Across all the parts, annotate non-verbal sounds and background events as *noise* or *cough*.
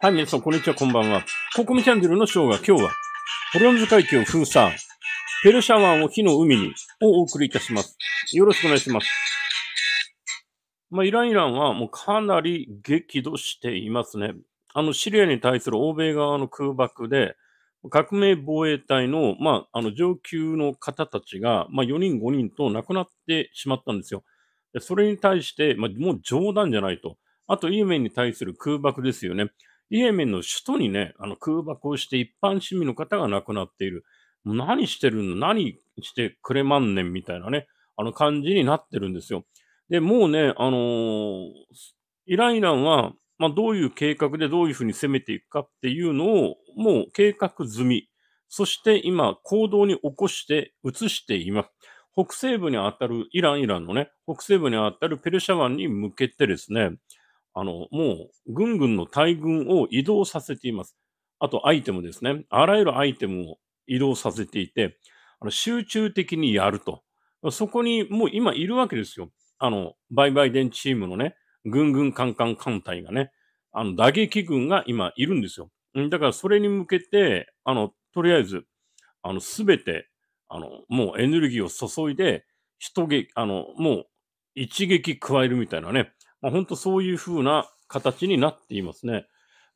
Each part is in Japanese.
はい、皆さん、こんにちは、こんばんは。ココミチャンネルのショーが今日は、ホルンズ海峡封鎖、ペルシャ湾を火の海に、をお送りいたします。よろしくお願いします。まあ、イランイランはもうかなり激怒していますね。あの、シリアに対する欧米側の空爆で、革命防衛隊の、まあ、あの、上級の方たちが、まあ、4人、5人と亡くなってしまったんですよ。それに対して、まあ、もう冗談じゃないと。あと、イエメンに対する空爆ですよね。イエメンの首都にね、あの空爆をして一般市民の方が亡くなっている。もう何してるの何してくれまんねんみたいなね、あの感じになってるんですよ。で、もうね、あのー、イライランは、まあ、どういう計画でどういうふうに攻めていくかっていうのを、もう計画済み。そして今、行動に起こして移しています。北西部にあたる、イラン、イランのね、北西部にあたるペルシャ湾に向けてですね、あの、もう、軍軍の大軍を移動させています。あと、アイテムですね。あらゆるアイテムを移動させていて、あの集中的にやると。そこにもう今いるわけですよ。あの、売買電チームのね、軍軍カンカン艦隊がね、あの、打撃軍が今いるんですよ。だからそれに向けて、あの、とりあえず、あの、すべてあの、もうエネルギーを注いで、一撃、あの、もう一撃加えるみたいなね。まあ、本当そういう風な形になっていますね。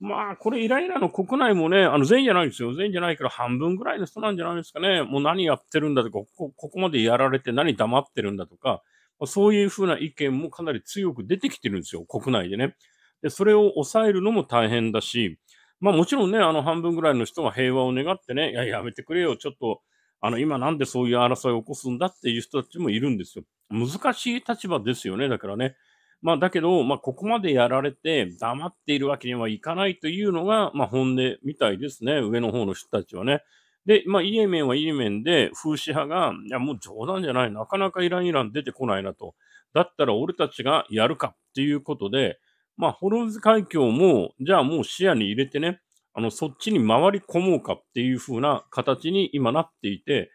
まあ、これイライラの国内もね、あの、全員じゃないんですよ。全員じゃないから半分ぐらいの人なんじゃないですかね。もう何やってるんだとか、ここここまでやられて何黙ってるんだとか、まあ、そういう風な意見もかなり強く出てきてるんですよ。国内でね。で、それを抑えるのも大変だし、まあもちろんね、あの半分ぐらいの人は平和を願ってね、いや、やめてくれよ、ちょっとあの、今なんでそういう争いを起こすんだっていう人たちもいるんですよ。難しい立場ですよね、だからね。まあ、だけど、まあ、ここまでやられて黙っているわけにはいかないというのが、まあ、本音みたいですね。上の方の人たちはね。で、まあ、イエメンはイエメンで、風刺派が、いや、もう冗談じゃない。なかなかイランイラン出てこないなと。だったら俺たちがやるかっていうことで、まあ、ホルムズ海峡も、じゃあもう視野に入れてね、あの、そっちに回り込もうかっていう風な形に今なっていて、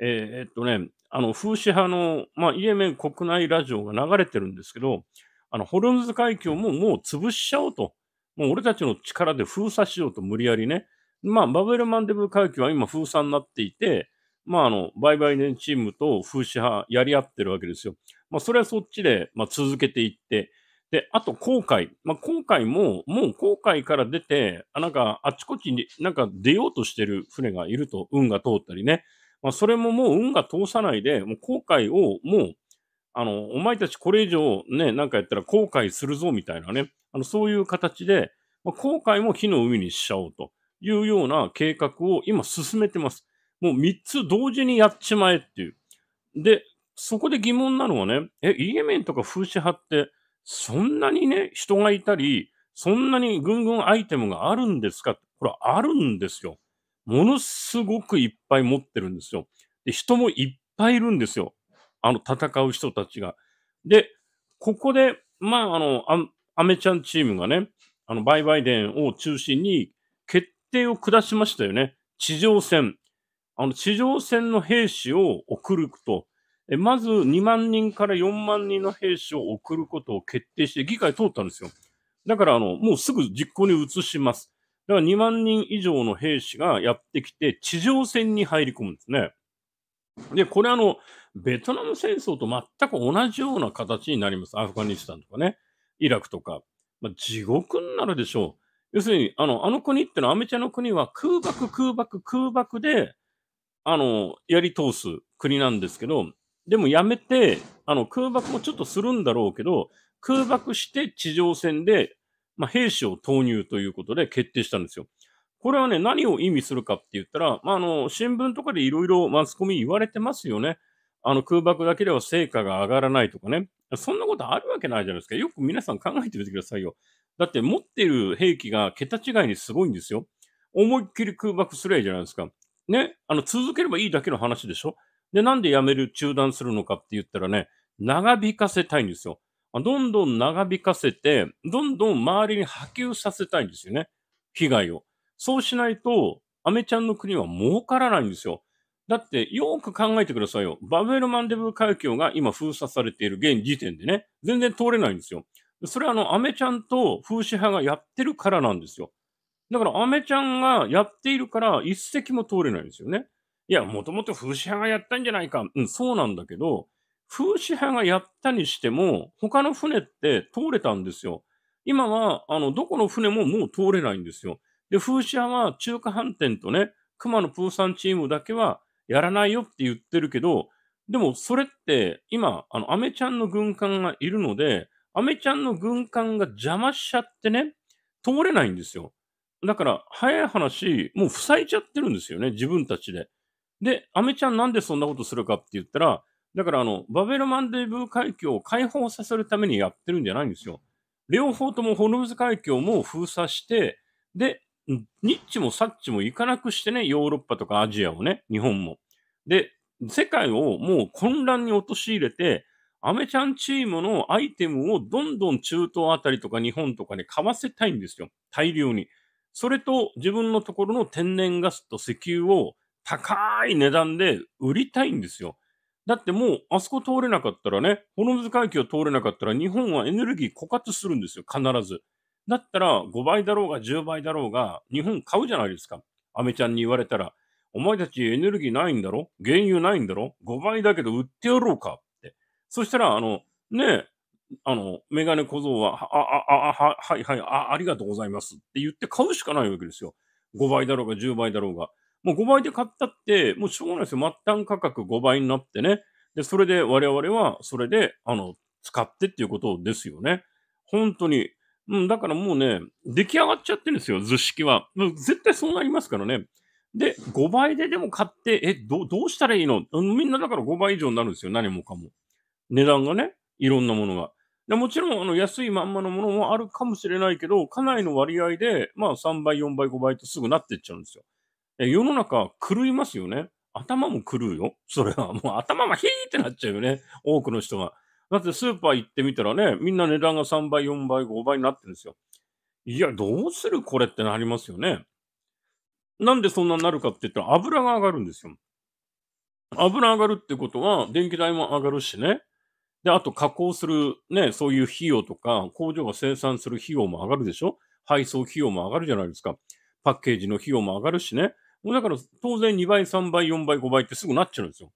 えー、っとね、あの、風刺派の、まあ、イエメン国内ラジオが流れてるんですけど、あの、ホルムズ海峡ももう潰しちゃおうと。もう俺たちの力で封鎖しようと無理やりね。まあ、バブルマンデブ海峡は今封鎖になっていて、まあ、あの、売買年チームと風刺派やり合ってるわけですよ。まあ、それはそっちで、まあ、続けていって、で、あと、後悔。まあ、後悔も、もう後悔から出て、あなんか、あっちこっちに、なんか出ようとしてる船がいると、運が通ったりね。まあ、それももう運が通さないで、もう後悔を、もう、あの、お前たちこれ以上ね、なんかやったら後悔するぞ、みたいなね。あの、そういう形で、まあ、後悔も火の海にしちゃおうというような計画を今進めてます。もう3つ同時にやっちまえっていう。で、そこで疑問なのはね、え、イエメンとか風刺派って、そんなにね、人がいたり、そんなにぐんぐんアイテムがあるんですかこれあるんですよ。ものすごくいっぱい持ってるんですよ。で、人もいっぱいいるんですよ。あの、戦う人たちが。で、ここで、まあ、あの、アメちゃんチームがね、あの、売買ンを中心に決定を下しましたよね。地上戦。あの、地上戦の兵士を送ると。まず2万人から4万人の兵士を送ることを決定して議会通ったんですよ。だからあの、もうすぐ実行に移します。だから2万人以上の兵士がやってきて地上戦に入り込むんですね。で、これあの、ベトナム戦争と全く同じような形になります。アフガニスタンとかね、イラクとか。まあ、地獄になるでしょう。要するに、あの、あの国ってのは、アメチャの国は空爆、空爆、空爆で、あの、やり通す国なんですけど、でもやめて、あの、空爆もちょっとするんだろうけど、空爆して地上戦で、まあ、兵士を投入ということで決定したんですよ。これはね、何を意味するかって言ったら、まあ、あの、新聞とかでいろいろマスコミ言われてますよね。あの、空爆だけでは成果が上がらないとかね。そんなことあるわけないじゃないですか。よく皆さん考えてみてくださいよ。だって持ってる兵器が桁違いにすごいんですよ。思いっきり空爆すりゃいいじゃないですか。ね。あの、続ければいいだけの話でしょ。で、なんでやめる、中断するのかって言ったらね、長引かせたいんですよ。どんどん長引かせて、どんどん周りに波及させたいんですよね。被害を。そうしないと、アメちゃんの国は儲からないんですよ。だって、よく考えてくださいよ。バブエルマンデブ海峡が今封鎖されている現時点でね、全然通れないんですよ。それはあの、アメちゃんと風刺派がやってるからなんですよ。だから、アメちゃんがやっているから、一石も通れないんですよね。いや、もともと風刺派がやったんじゃないか。うん、そうなんだけど、風刺派がやったにしても、他の船って通れたんですよ。今は、あの、どこの船ももう通れないんですよ。で、風刺派は中華飯店とね、熊野プーさんチームだけはやらないよって言ってるけど、でもそれって今、あの、アメちゃんの軍艦がいるので、アメちゃんの軍艦が邪魔しちゃってね、通れないんですよ。だから、早い話、もう塞いちゃってるんですよね、自分たちで。で、アメちゃんなんでそんなことするかって言ったら、だからあの、バベルマンデブー海峡を解放させるためにやってるんじゃないんですよ。両方ともホルムズ海峡も封鎖して、で、ニッチもサッチも行かなくしてね、ヨーロッパとかアジアをね、日本も。で、世界をもう混乱に陥れて、アメちゃんチームのアイテムをどんどん中東あたりとか日本とかに買わせたいんですよ。大量に。それと自分のところの天然ガスと石油を高い値段で売りたいんですよ。だってもう、あそこ通れなかったらね、ホズ海峡通れなかったら、日本はエネルギー枯渇するんですよ、必ず。だったら、5倍だろうが10倍だろうが、日本買うじゃないですか。アメちゃんに言われたら、お前たちエネルギーないんだろ原油ないんだろ ?5 倍だけど売ってやろうかって。そしたら、あの、ねえ、あの、メガネ小僧は、あ、あ、あ、は、はい、はい、あ、ありがとうございますって言って買うしかないわけですよ。5倍だろうが10倍だろうが。もう5倍で買ったって、もうしょうがないですよ。末端価格5倍になってね。で、それで我々は、それで、あの、使ってっていうことですよね。本当に。うん、だからもうね、出来上がっちゃってるんですよ、図式は。もう絶対そうなりますからね。で、5倍ででも買って、え、どどうしたらいいのみんなだから5倍以上になるんですよ、何もかも。値段がね、いろんなものが。でもちろん、あの、安いまんまのものもあるかもしれないけど、かなりの割合で、まあ、3倍、4倍、5倍とすぐなっていっちゃうんですよ。え世の中狂いますよね。頭も狂うよ。それはもう頭がヒーってなっちゃうよね。多くの人が。だってスーパー行ってみたらね、みんな値段が3倍、4倍、5倍になってるんですよ。いや、どうするこれってなりますよね。なんでそんなになるかって言ったら油が上がるんですよ。油上がるってことは電気代も上がるしね。で、あと加工するね、そういう費用とか、工場が生産する費用も上がるでしょ配送費用も上がるじゃないですか。パッケージの費用も上がるしね。もうだから当然2倍、3倍、4倍、5倍ってすぐなっちゃうんですよ。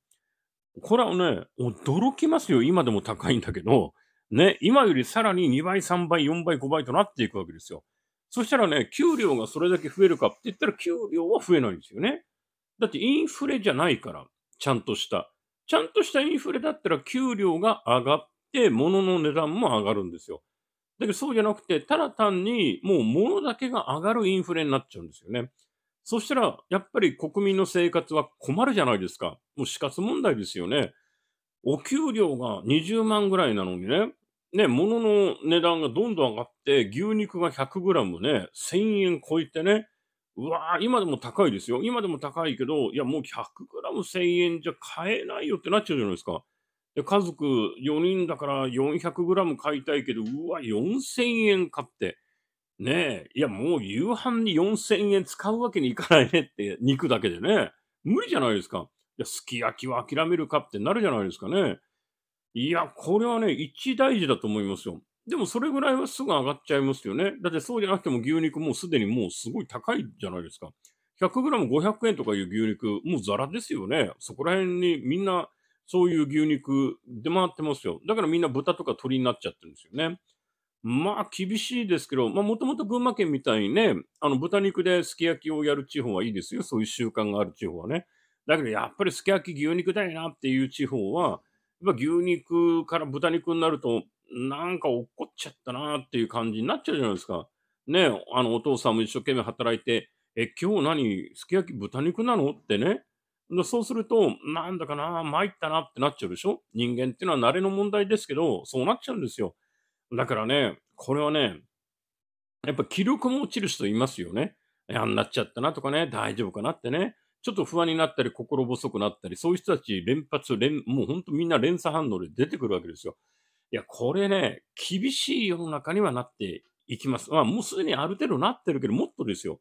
これはね、驚きますよ。今でも高いんだけど、ね、今よりさらに2倍、3倍、4倍、5倍となっていくわけですよ。そしたらね、給料がそれだけ増えるかって言ったら給料は増えないんですよね。だってインフレじゃないから、ちゃんとした。ちゃんとしたインフレだったら給料が上がって、物の値段も上がるんですよ。だけどそうじゃなくて、ただ単にもう物だけが上がるインフレになっちゃうんですよね。そしたら、やっぱり国民の生活は困るじゃないですか。もう死活問題ですよね。お給料が20万ぐらいなのにね、ね、物の値段がどんどん上がって、牛肉が1 0 0ムね、1000円超えてね、うわー、今でも高いですよ。今でも高いけど、いや、もう1 0 0ム1 0 0 0円じゃ買えないよってなっちゃうじゃないですか。で、家族4人だから400グラム買いたいけど、うわ、4000円買って。ねえ、いや、もう夕飯に4000円使うわけにいかないねって、肉だけでね。無理じゃないですか。いや、すき焼きは諦めるかってなるじゃないですかね。いや、これはね、一大事だと思いますよ。でもそれぐらいはすぐ上がっちゃいますよね。だってそうじゃなくても牛肉もうすでにもうすごい高いじゃないですか。100g500 円とかいう牛肉、もうザラですよね。そこら辺にみんなそういう牛肉出回ってますよ。だからみんな豚とか鳥になっちゃってるんですよね。まあ厳しいですけど、まあもともと群馬県みたいにね、あの豚肉ですき焼きをやる地方はいいですよ。そういう習慣がある地方はね。だけどやっぱりすき焼き牛肉だよなっていう地方は、やっぱ牛肉から豚肉になると、なんか怒っちゃったなっていう感じになっちゃうじゃないですか。ねあのお父さんも一生懸命働いて、え、今日何すき焼き豚肉なのってね。そうすると、なんだかな、参ったなってなっちゃうでしょ人間っていうのは慣れの問題ですけど、そうなっちゃうんですよ。だからね、これはね、やっぱ気力も落ちる人いますよね。あんなっちゃったなとかね、大丈夫かなってね。ちょっと不安になったり、心細くなったり、そういう人たち連発、連もう本当みんな連鎖反応で出てくるわけですよ。いや、これね、厳しい世の中にはなっていきます。まあ、もうすでにある程度なってるけど、もっとですよ。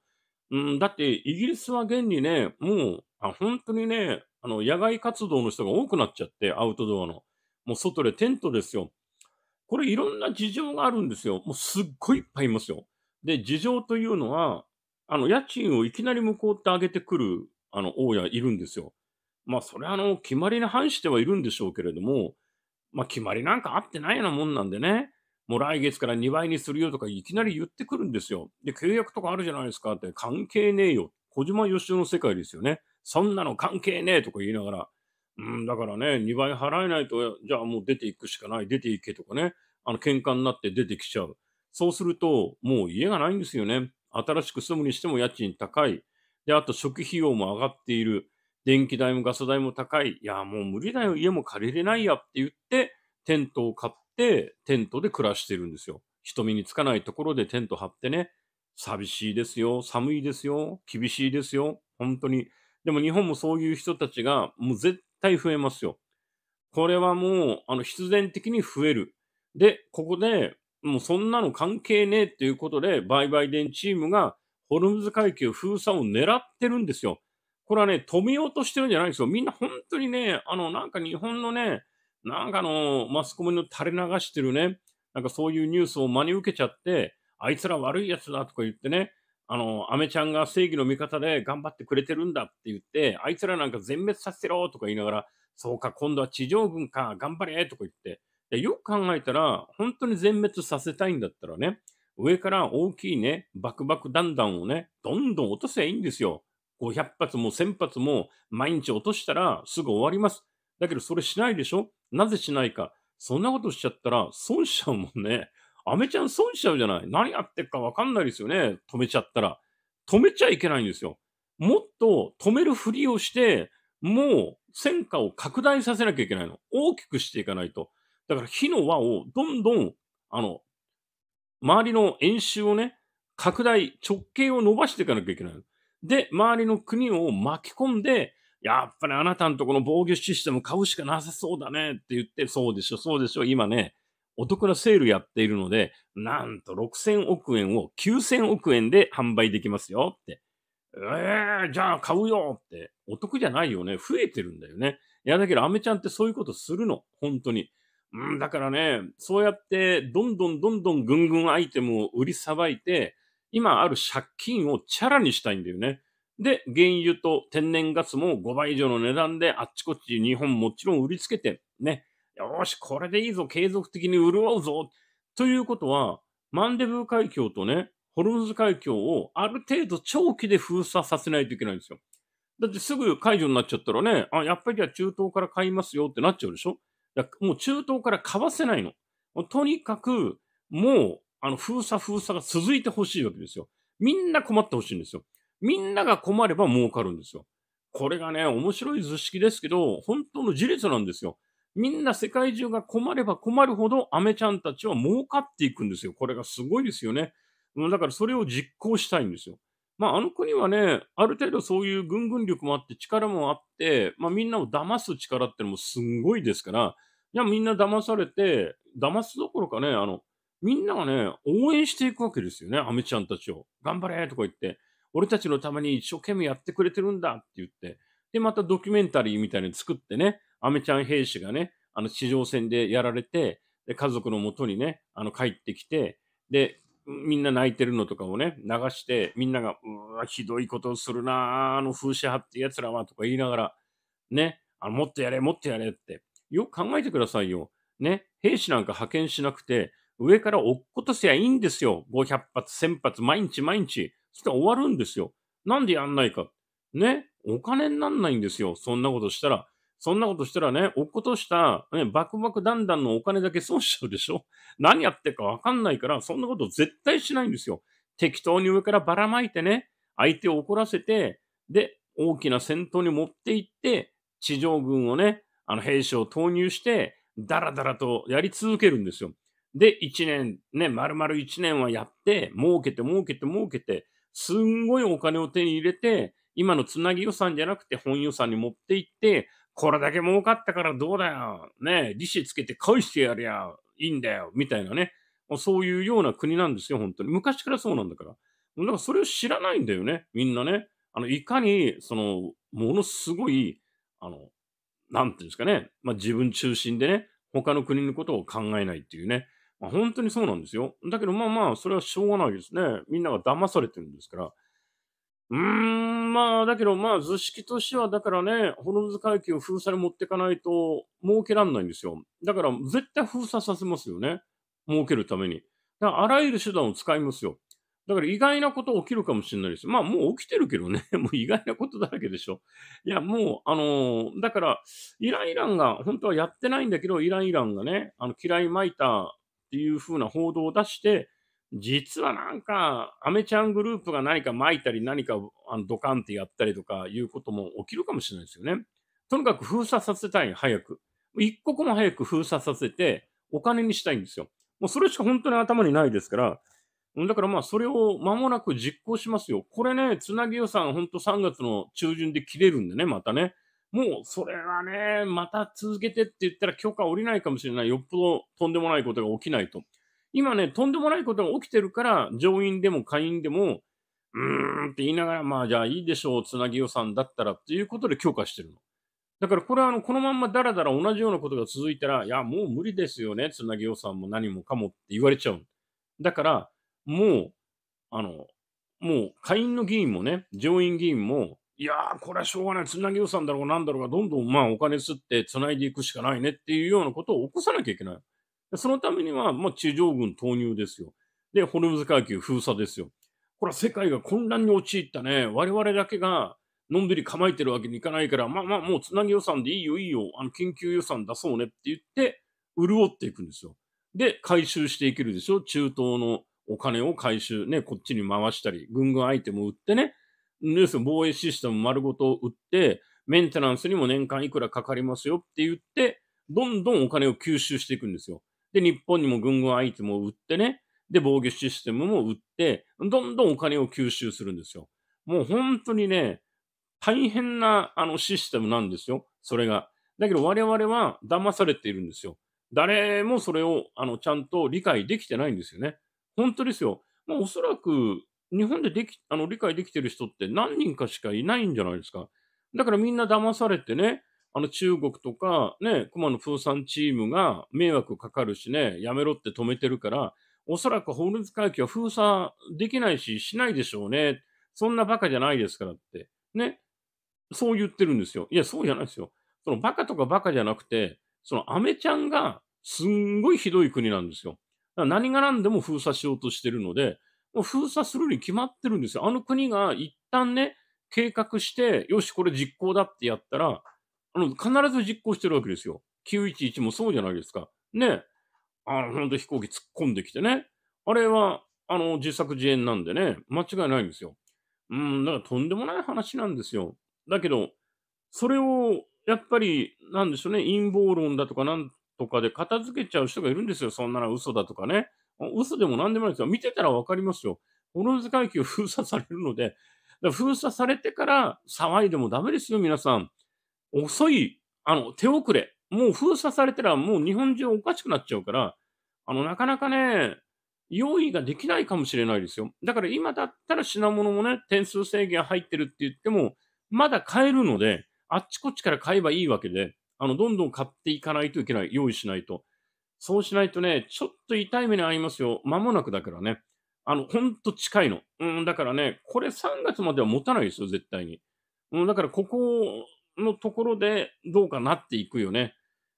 うん、だって、イギリスは現にね、もうあ本当にね、あの、野外活動の人が多くなっちゃって、アウトドアの。もう外でテントですよ。これいろんな事情があるんですよ。もうすっごいいっぱいいますよ。で、事情というのは、あの、家賃をいきなり向こうって上げてくる、あの、大家いるんですよ。まあ、それはあの、決まりに反してはいるんでしょうけれども、まあ、決まりなんか合ってないようなもんなんでね、もう来月から2倍にするよとかいきなり言ってくるんですよ。で、契約とかあるじゃないですかって、関係ねえよ。小島よしおの世界ですよね。そんなの関係ねえとか言いながら、うん、だからね、2倍払えないと、じゃあもう出ていくしかない、出ていけとかね、あの、喧嘩になって出てきちゃう。そうすると、もう家がないんですよね。新しく住むにしても家賃高い。で、あと初期費用も上がっている。電気代もガス代も高い。いや、もう無理だよ。家も借りれないやって言って、テントを買って、テントで暮らしてるんですよ。人目につかないところでテント張ってね、寂しいですよ。寒いですよ。厳しいですよ。本当にでも日本もそういう人たちがもう絶対増えますよ。これはもう、あの、必然的に増える。で、ここで、もうそんなの関係ねえっていうことで、売買電チームがホルムズ階級封鎖を狙ってるんですよ。これはね、止めようとしてるんじゃないんですよ。みんな本当にね、あの、なんか日本のね、なんかあの、マスコミの垂れ流してるね、なんかそういうニュースを真に受けちゃって、あいつら悪いやつだとか言ってね、あの、アメちゃんが正義の味方で頑張ってくれてるんだって言って、あいつらなんか全滅させろとか言いながら、そうか、今度は地上軍か、頑張れとか言って、でよく考えたら、本当に全滅させたいんだったらね、上から大きいね、バクバク弾弾をね、どんどん落とせばいいんですよ。500発も1000発も毎日落としたらすぐ終わります。だけどそれしないでしょなぜしないか。そんなことしちゃったら損しちゃうもんね。アメちゃん損しちゃうじゃない。何やってっかわかんないですよね。止めちゃったら。止めちゃいけないんですよ。もっと止めるふりをして、もう戦果を拡大させなきゃいけないの。大きくしていかないと。だから火の輪をどんどん、あの、周りの演習をね、拡大、直径を伸ばしていかなきゃいけないの。で、周りの国を巻き込んで、やっぱりあなたのとこの防御システム買うしかなさそうだねって言って、そうでしょ、そうでしょ、今ね、お得なセールやっているので、なんと6000億円を9000億円で販売できますよって。えー、じゃあ買うよって。お得じゃないよね。増えてるんだよね。いや、だけど、アメちゃんってそういうことするの。本当に。うん、だからね、そうやって、どんどんどんどんぐんぐんアイテムを売りさばいて、今ある借金をチャラにしたいんだよね。で、原油と天然ガスも5倍以上の値段であっちこっち日本もちろん売りつけて、ね、よし、これでいいぞ、継続的に潤うぞ。ということは、マンデブー海峡とね、ホルムズ海峡をある程度長期で封鎖させないといけないんですよ。だってすぐ解除になっちゃったらね、あ、やっぱりじゃあ中東から買いますよってなっちゃうでしょもう中東から買わせないの。とにかく、もう、あの、封鎖封鎖が続いてほしいわけですよ。みんな困ってほしいんですよ。みんなが困れば儲かるんですよ。これがね、面白い図式ですけど、本当の事実なんですよ。みんな世界中が困れば困るほど、アメちゃんたちは儲かっていくんですよ。これがすごいですよね。だからそれを実行したいんですよ。まあ、あの国はね、ある程度そういう軍軍力もあって、力もあって、まあ、みんなを騙す力ってのもすごいですから、じゃあみんな騙されて、騙すどころかね、あの、みんながね、応援していくわけですよね、アメちゃんたちを。頑張れとか言って、俺たちのために一生懸命やってくれてるんだって言って、で、またドキュメンタリーみたいに作ってね、アメちゃん兵士がね、あの地上戦でやられて、で家族のもとにね、あの帰ってきて、で、みんな泣いてるのとかをね、流して、みんなが、うわ、ひどいことをするなあの風車派ってやつらは、とか言いながら、ね、あのもっとやれ、もっとやれって、よく考えてくださいよ。ね、兵士なんか派遣しなくて、上から落っことせやいいんですよ。500発、1000発、毎日毎日。そしたら終わるんですよ。なんでやんないか。ね、お金になんないんですよ。そんなことしたら、そんなことしたらね、落っことした、ね、バクバクだんのお金だけ損しちゃうでしょ *laughs* 何やってるかわかんないから、そんなこと絶対しないんですよ。適当に上からばらまいてね、相手を怒らせて、で、大きな戦闘に持っていって、地上軍をね、あの兵士を投入して、だらだらとやり続けるんですよ。で、1年、ね、丸々1年はやって、儲けて儲けて儲けて、すんごいお金を手に入れて、今のつなぎ予算じゃなくて本予算に持っていって、これだけ儲かったからどうだよ。ね利子つけて返してやりゃいいんだよ。みたいなね。そういうような国なんですよ、本当に。昔からそうなんだから。だからそれを知らないんだよね、みんなね。あの、いかに、その、ものすごい、あの、なんていうんですかね。まあ自分中心でね、他の国のことを考えないっていうね。まあ、本当にそうなんですよ。だけどまあまあ、それはしょうがないですね。みんなが騙されてるんですから。うーん、まあ、だけど、まあ、図式としては、だからね、ホルムズ海峡を封鎖に持っていかないと、儲けらんないんですよ。だから、絶対封鎖させますよね。儲けるために。だから、あらゆる手段を使いますよ。だから、意外なこと起きるかもしれないです。まあ、もう起きてるけどね。*laughs* もう意外なことだらけでしょ。いや、もう、あのー、だから、イラン・イランが、本当はやってないんだけど、イラン・イランがね、あの、嫌いまいたっていうふうな報道を出して、実はなんか、アメちゃんグループが何か巻いたり、何かあのドカンってやったりとかいうことも起きるかもしれないですよね。とにかく封鎖させたい、早く。一刻も早く封鎖させて、お金にしたいんですよ。もうそれしか本当に頭にないですから、だからまあ、それを間もなく実行しますよ。これね、つなぎ予算、本当3月の中旬で切れるんでね、またね。もうそれはね、また続けてって言ったら許可下りないかもしれない。よっぽどとんでもないことが起きないと。今ね、とんでもないことが起きてるから、上院でも下院でも、うーんって言いながら、まあじゃあいいでしょう、つなぎ予算だったらっていうことで強化してるの。だからこれはあのこのまんまだらだら同じようなことが続いたら、いや、もう無理ですよね、つなぎ予算も何もかもって言われちゃう。だから、もう、あの、もう下院の議員もね、上院議員も、いやー、これはしょうがない、つなぎ予算だろう、なんだろうが、どんどんまあお金すってつないでいくしかないねっていうようなことを起こさなきゃいけない。そのためには、まあ、地上軍投入ですよ。で、ホルムズ階級封鎖ですよ。これは世界が混乱に陥ったね。我々だけが、のんびり構えてるわけにいかないから、まあまあ、もうつなぎ予算でいいよ、いいよ、あの、緊急予算出そうねって言って、潤っていくんですよ。で、回収していけるでしょ。中東のお金を回収、ね、こっちに回したり、軍軍アイテム売ってね、要す防衛システム丸ごと売って、メンテナンスにも年間いくらかかりますよって言って、どんどんお金を吸収していくんですよ。で、日本にも軍軍アイテムを売ってね、で、防御システムも売って、どんどんお金を吸収するんですよ。もう本当にね、大変なあのシステムなんですよ、それが。だけど我々は騙されているんですよ。誰もそれをあのちゃんと理解できてないんですよね。本当ですよ。まあ、おそらく日本でできあの理解できてる人って何人かしかいないんじゃないですか。だからみんな騙されてね、あの中国とかね、熊野風産チームが迷惑かかるしね、やめろって止めてるから、おそらく法律会議は封鎖できないし、しないでしょうね。そんなバカじゃないですからって。ね。そう言ってるんですよ。いや、そうじゃないですよ。そのバカとかバカじゃなくて、そのアメちゃんがすんごいひどい国なんですよ。何が何でも封鎖しようとしてるので、もう封鎖するに決まってるんですよ。あの国が一旦ね、計画して、よし、これ実行だってやったら、あの、必ず実行してるわけですよ。911もそうじゃないですか。ね。あの、本当飛行機突っ込んできてね。あれは、あの、自作自演なんでね、間違いないんですよ。うん、だからとんでもない話なんですよ。だけど、それを、やっぱり、なんでしょうね、陰謀論だとかなんとかで片付けちゃう人がいるんですよ。そんなの嘘だとかね。嘘でも何でもないですよ。見てたらわかりますよ。ホロズ階級封鎖されるので、封鎖されてから騒いでもダメですよ、皆さん。遅い、あの、手遅れ。もう封鎖されたらもう日本中おかしくなっちゃうから、あの、なかなかね、用意ができないかもしれないですよ。だから今だったら品物もね、点数制限入ってるって言っても、まだ買えるので、あっちこっちから買えばいいわけで、あの、どんどん買っていかないといけない。用意しないと。そうしないとね、ちょっと痛い目に遭いますよ。間もなくだからね。あの、ほんと近いの。うん、だからね、これ3月までは持たないですよ、絶対に。うん、だからここのところでどうかなっていくよね。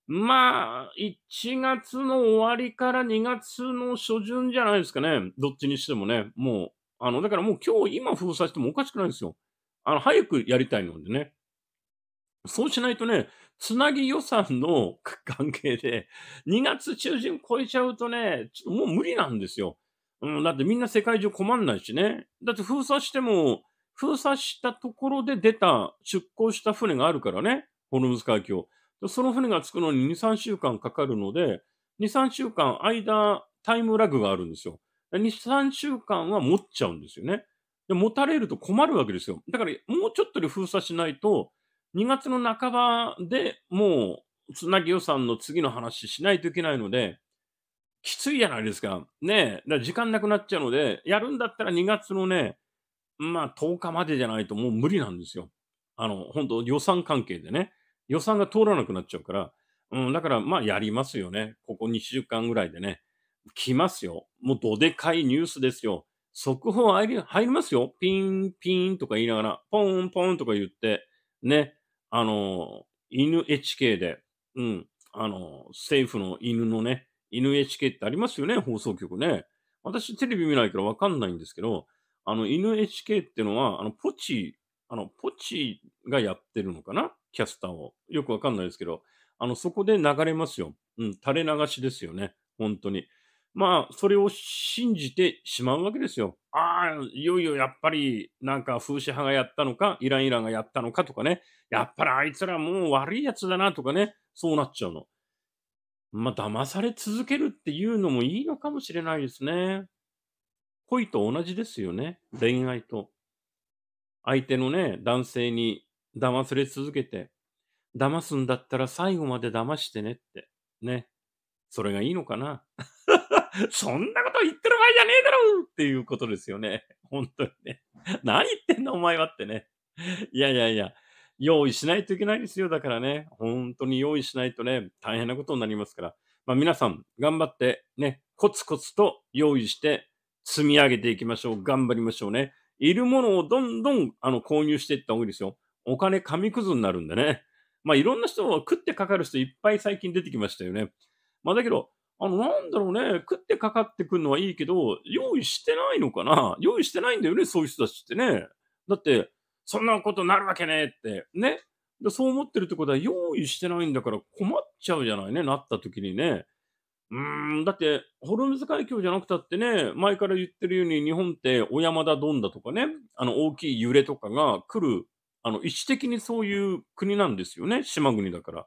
まあ、1月の終わりから2月の初旬じゃないですかね。どっちにしてもね。もう、あの、だからもう今日今封鎖してもおかしくないですよ。あの、早くやりたいのでね。そうしないとね、つなぎ予算の関係で、2月中旬超えちゃうとね、ちょっともう無理なんですよ。うん、だってみんな世界中困んないしね。だって封鎖しても、封鎖したところで出た、出港した船があるからね、ホルムズ海峡。その船が着くのに2、3週間かかるので、2、3週間間、タイムラグがあるんですよ。2、3週間は持っちゃうんですよね。で持たれると困るわけですよ。だからもうちょっとで封鎖しないと、2月の半ばでもう、つなぎ予算の次の話しないといけないので、きついじゃないですか。ねえ、だから時間なくなっちゃうので、やるんだったら2月のね、まあ、10日までじゃないともう無理なんですよ。あの、本当予算関係でね。予算が通らなくなっちゃうから、うん、だから、まあ、やりますよね。ここ2週間ぐらいでね。来ますよ。もう、どでかいニュースですよ。速報入り、入りますよ。ピン、ピンとか言いながら、ポン、ポンとか言って、ね、あの、犬 HK で、うん、あの、政府の犬のね、犬 HK ってありますよね、放送局ね。私、テレビ見ないからわかんないんですけど、あの NHK ってのは、あのポチ、あのポチがやってるのかなキャスターを。よくわかんないですけど、あのそこで流れますよ。うん、垂れ流しですよね。本当に。まあ、それを信じてしまうわけですよ。ああ、いよいよやっぱり、なんか風刺派がやったのか、イランイランがやったのかとかね。やっぱりあいつらもう悪いやつだなとかね。そうなっちゃうの。まあ、騙され続けるっていうのもいいのかもしれないですね。恋と同じですよね。恋愛と。相手のね、男性に騙され続けて、騙すんだったら最後まで騙してねって。ね。それがいいのかな *laughs* そんなこと言ってる場合じゃねえだろっていうことですよね。本当にね。何言ってんだお前はってね。いやいやいや。用意しないといけないですよ。だからね、本当に用意しないとね、大変なことになりますから。まあ皆さん、頑張ってね、コツコツと用意して、積み上げていきましょう。頑張りましょうね。いるものをどんどんあの購入していった方がいいですよ。お金紙くずになるんでね。まあいろんな人が食ってかかる人いっぱい最近出てきましたよね。まあだけど、あの、なんだろうね、食ってかかってくるのはいいけど、用意してないのかな用意してないんだよね、そういう人たちってね。だって、そんなことなるわけねえって、ね。でそう思ってるってことは用意してないんだから困っちゃうじゃないね、なった時にね。うん、だって、ホルムズ海峡じゃなくたってね、前から言ってるように日本って小山田どんだとかね、あの大きい揺れとかが来る、あの、位置的にそういう国なんですよね、島国だから。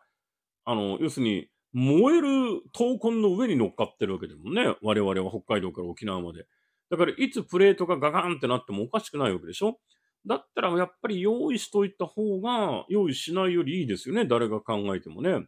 あの、要するに、燃える闘魂の上に乗っかってるわけでもね、我々は北海道から沖縄まで。だから、いつプレートがガガンってなってもおかしくないわけでしょだったら、やっぱり用意しといた方が、用意しないよりいいですよね、誰が考えてもね。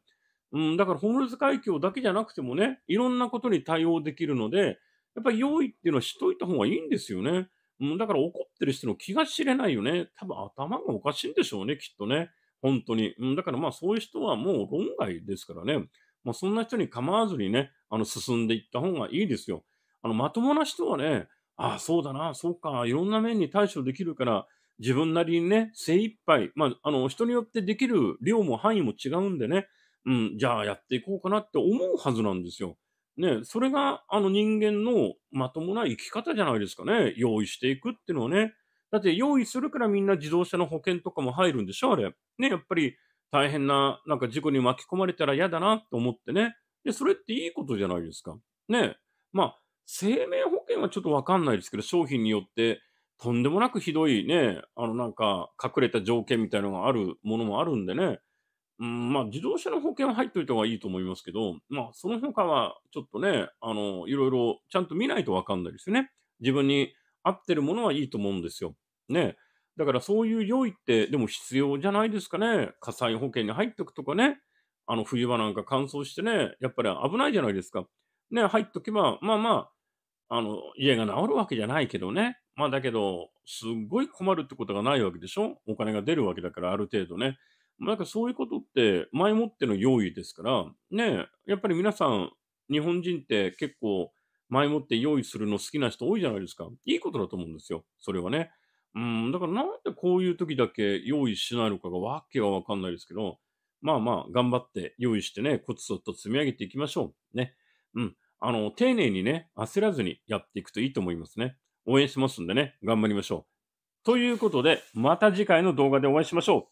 うん、だからホームズ海峡だけじゃなくてもね、いろんなことに対応できるので、やっぱり用意っていうのはしといた方がいいんですよね。うん、だから怒ってる人の気が知れないよね。多分頭がおかしいんでしょうね、きっとね。本当に。うん、だからまあそういう人はもう論外ですからね。まあそんな人に構わずにね、あの進んでいった方がいいですよ。あのまともな人はね、ああ、そうだな、そうか、いろんな面に対処できるから、自分なりにね、精一杯、まあ、あの、人によってできる量も範囲も違うんでね、うん、じゃあやっていこうかなって思うはずなんですよ。ね、それがあの人間のまともな生き方じゃないですかね。用意していくっていうのはね。だって用意するからみんな自動車の保険とかも入るんでしょ、あれ。ね、やっぱり大変な、なんか事故に巻き込まれたら嫌だなと思ってね。で、それっていいことじゃないですか。ね。まあ、生命保険はちょっとわかんないですけど、商品によってとんでもなくひどいね、あのなんか隠れた条件みたいなのがあるものもあるんでね。うん、まあ、自動車の保険は入っておいた方がいいと思いますけど、まあ、その他はちょっとね、あの、いろいろちゃんと見ないとわかんないですよね。自分に合ってるものはいいと思うんですよ。ね。だからそういう用意って、でも必要じゃないですかね。火災保険に入っておくとかね。あの、冬場なんか乾燥してね、やっぱり危ないじゃないですか。ね、入っとけば、まあまあ、あの、家が治るわけじゃないけどね。まあだけど、すっごい困るってことがないわけでしょお金が出るわけだから、ある程度ね。なんかそういうことって前もっての用意ですから、ねやっぱり皆さん、日本人って結構前もって用意するの好きな人多いじゃないですか。いいことだと思うんですよ、それはね。うん、だからなんでこういう時だけ用意しないのかがわけはわかんないですけど、まあまあ、頑張って用意してね、コツコツと積み上げていきましょう。ね。うん。あの、丁寧にね、焦らずにやっていくといいと思いますね。応援しますんでね、頑張りましょう。ということで、また次回の動画でお会いしましょう。